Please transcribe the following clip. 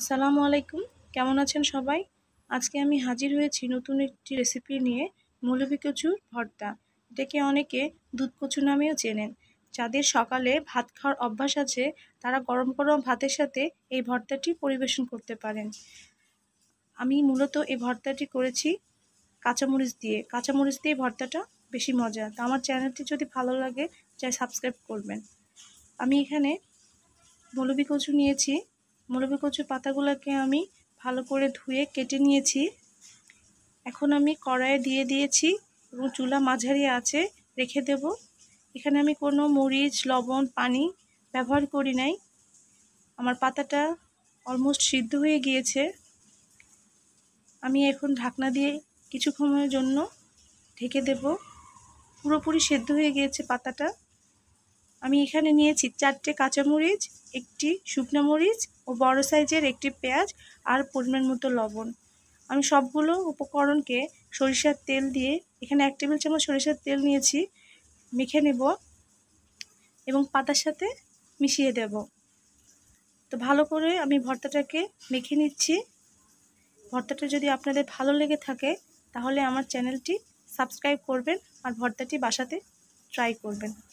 আসসালামু আলাইকুম কেমন আছেন সবাই আজকে আমি হাজির হয়েছি নতুন একটি রেসিপি নিয়ে মৌলভী কচুর ভর্তা এটাকে অনেকে দুধ কচু নামেও চেনেন যাদের সকালে ভাত খাওয়ার অভ্যাস আছে তারা গরম গরম ভাতের সাথে এই ভর্তাটি পরিবেশন করতে পারেন আমি মূলত এই ভর্তাটি করেছি কাঁচামরিচ দিয়ে কাঁচামরিচ দিয়ে ভর্তাটা বেশি মজা তো আমার চ্যানেলটি যদি ভালো লাগে চাই সাবস্ক্রাইব করবেন আমি এখানে মৌলভী কচু নিয়েছি মুরব্বী পাতাগুলোকে আমি ভালো করে ধুয়ে কেটে নিয়েছি এখন আমি কড়াইয়ে দিয়ে দিয়েছি এবং চুলা মাঝারি আছে রেখে দেব এখানে আমি কোনো মরিচ লবণ পানি ব্যবহার করি নাই আমার পাতাটা অলমোস্ট সিদ্ধ হয়ে গিয়েছে আমি এখন ঢাকনা দিয়ে কিছু সময়ের জন্য ঢেকে দেব পুরোপুরি সেদ্ধ হয়ে গিয়েছে পাতাটা আমি এখানে নিয়েছি চারটে কাঁচামরিচ একটি শুকনো মরিচ ও বড় সাইজের একটি পেঁয়াজ আর পরিমাণ মতো লবণ আমি সবগুলো উপকরণকে সরিষার তেল দিয়ে এখানে এক টেবিল চামচ সরিষার তেল নিয়েছি মেখে নেব এবং পাতার সাথে মিশিয়ে দেব তো ভালো করে আমি ভর্তাটাকে মেখে নিচ্ছি ভর্তাটা যদি আপনাদের ভালো লেগে থাকে তাহলে আমার চ্যানেলটি সাবস্ক্রাইব করবেন আর ভর্তাটি বাসাতে ট্রাই করবেন